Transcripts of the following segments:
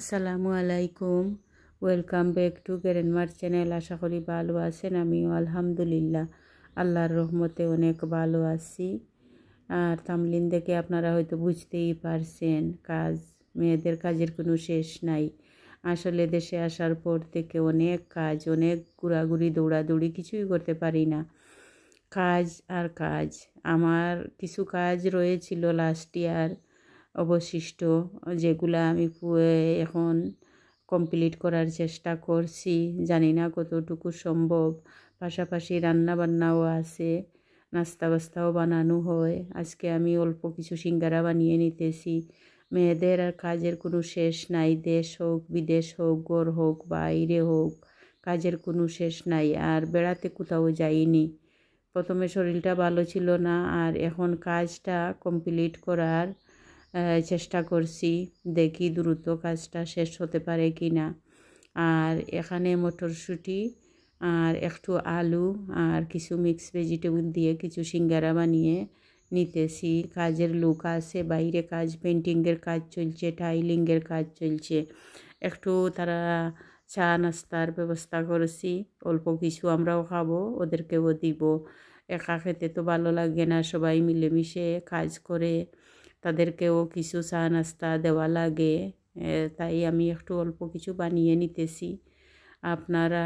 আসসালামু আলাইকুম welcome back to গ্যারেনমার চ্যানেল আশা করি ভালো আছেন আমিও আলহামদুলিল্লাহ আল্লাহর রহমতে অনেক ভালো আছি আর তামলিন দেখে আপনারা হয়তো বুঝতেই পারছেন কাজ মেয়েদের কাজের কোনো শেষ নাই আসলে দেশে আসার পর থেকে অনেক কাজ অনেক ঘোরাঘুরি দৌড়াদৌড়ি কিছুই করতে পারি না কাজ আর কাজ আমার কিছু কাজ রয়েছিল লাস্ট ইয়ার অবশিষ্ট যেগুলা আমি এখন কমপ্লিট করার চেষ্টা করছি জানি না কতটুকু সম্ভব পাশাপাশি রান্নাবান্নাও আছে নাস্তা বাস্তাও বানানো হয় আজকে আমি অল্প কিছু সিঙ্গারা বানিয়ে নিতেছি মেয়েদের আর কাজের কোনো শেষ নাই দেশ হোক বিদেশ হোক ঘর হোক বাইরে হোক কাজের কোনো শেষ নাই আর বেড়াতে কোথাও যাইনি প্রথমে শরীরটা ভালো ছিল না আর এখন কাজটা কমপ্লিট করার চেষ্টা করছি দেখি দ্রুত কাজটা শেষ হতে পারে কি না আর এখানে মটরশুঁটি আর একটু আলু আর কিছু মিক্স ভেজিটেবল দিয়ে কিছু সিঙ্গারা বানিয়ে নিতেছি কাজের লোক আছে বাইরে কাজ পেন্টিংয়ের কাজ চলছে টাইলিংয়ের কাজ চলছে একটু তারা চা নাস্তার ব্যবস্থা করেছি অল্প কিছু আমরাও খাবো ওদেরকেও দিব একা খেতে তো ভালো লাগে না সবাই মিলেমিশে কাজ করে তাদেরকেও কিছু চা নাস্তা দেওয়া লাগে তাই আমি একটু অল্প কিছু বানিয়ে নিতেছি আপনারা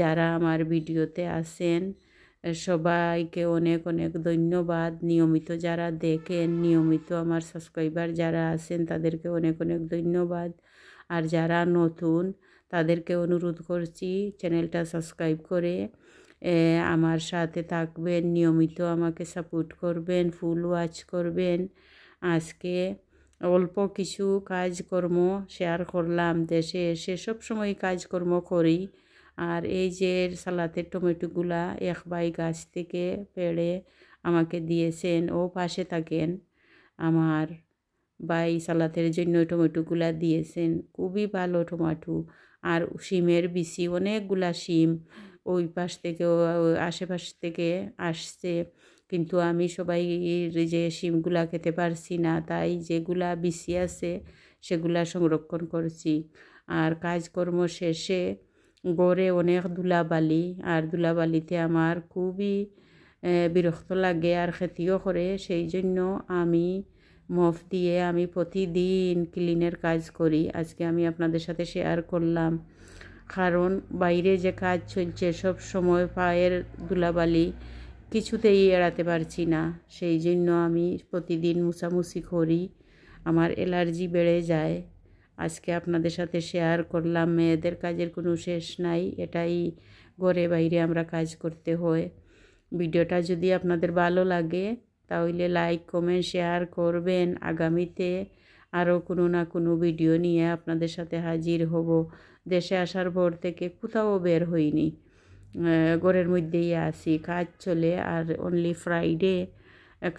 যারা আমার ভিডিওতে আসেন সবাইকে অনেক অনেক ধন্যবাদ নিয়মিত যারা দেখেন নিয়মিত আমার সাবস্ক্রাইবার যারা আছেন তাদেরকে অনেক অনেক ধন্যবাদ আর যারা নতুন তাদেরকে অনুরোধ করছি চ্যানেলটা সাবস্ক্রাইব করে আমার সাথে থাকবেন নিয়মিত আমাকে সাপোর্ট করবেন ফুল ওয়াচ করবেন আজকে অল্প কিছু কাজকর্ম শেয়ার করলাম দেশে এসে সবসময় কাজকর্ম করি আর এই যে সালাতের টমেটোগুলা এক বাই গাছ থেকে পেড়ে আমাকে দিয়েছেন ও পাশে থাকেন আমার বাই সালাতের জন্য টমেটোগুলা দিয়েছেন খুবই ভালো টমাটো আর শিমের বিচি অনেকগুলা শিম ওই পাশ থেকে আশেপাশ থেকে আসছে কিন্তু আমি সবাই যে শিমগুলা খেতে পারছি না তাই যেগুলা বিসি আছে সেগুলা সংরক্ষণ করছি আর কাজকর্ম শেষে গড়ে অনেক ধুলাবালি আর ধুলাবালিতে আমার খুবই বিরক্ত লাগে আর খেতিও করে সেই জন্য আমি মফ দিয়ে আমি প্রতিদিন ক্লিনের কাজ করি আজকে আমি আপনাদের সাথে শেয়ার করলাম কারণ বাইরে যে কাজ চলছে সব সময় পায়ের ধুলাবালি কিছুতেই এড়াতে পারছি না সেই জন্য আমি প্রতিদিন মুছামুছি করি আমার অ্যালার্জি বেড়ে যায় আজকে আপনাদের সাথে শেয়ার করলাম মেয়েদের কাজের কোনো শেষ নাই এটাই ঘরে বাইরে আমরা কাজ করতে হয় ভিডিওটা যদি আপনাদের ভালো লাগে তাহলে লাইক কমেন্ট শেয়ার করবেন আগামীতে আরও কোনো না কোনো ভিডিও নিয়ে আপনাদের সাথে হাজির হব দেশে আসার পর থেকে কোথাও বের হইনি ঘরের মধ্যেই আছি কাজ চলে আর অনলি ফ্রাইডে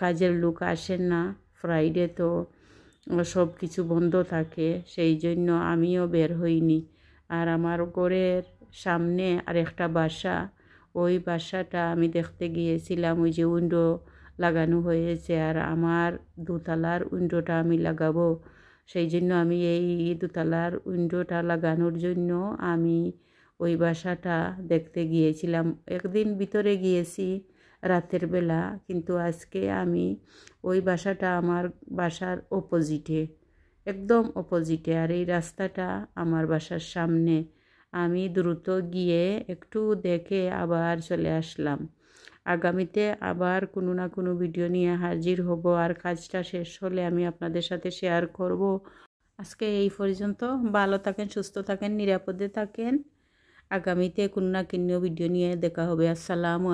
কাজের লোক আসেন না ফ্রাইডে তো সব কিছু বন্ধ থাকে সেই জন্য আমিও বের হইনি আর আমার ঘরের সামনে আর একটা বাসা ওই বাসাটা আমি দেখতে গিয়েছিলাম ওই যে উইন্ডো লাগানো হয়েছে আর আমার দোতলার উইন্ডোটা আমি লাগাবো সেই জন্য আমি এই দোতলার উইন্ডোটা লাগানোর জন্য আমি ওই বাসাটা দেখতে গিয়েছিলাম একদিন ভিতরে গিয়েছি রাতের বেলা কিন্তু আজকে আমি ওই বাসাটা আমার বাসার অপোজিটে একদম অপোজিটে আর এই রাস্তাটা আমার বাসার সামনে আমি দ্রুত গিয়ে একটু দেখে আবার চলে আসলাম আগামীতে আবার কোনো না কোনো ভিডিও নিয়ে হাজির হব আর কাজটা শেষ হলে আমি আপনাদের সাথে শেয়ার করব আজকে এই পর্যন্ত ভালো থাকেন সুস্থ থাকেন নিরাপদে থাকেন Agamete kuna can new video near the Kahobea Salamu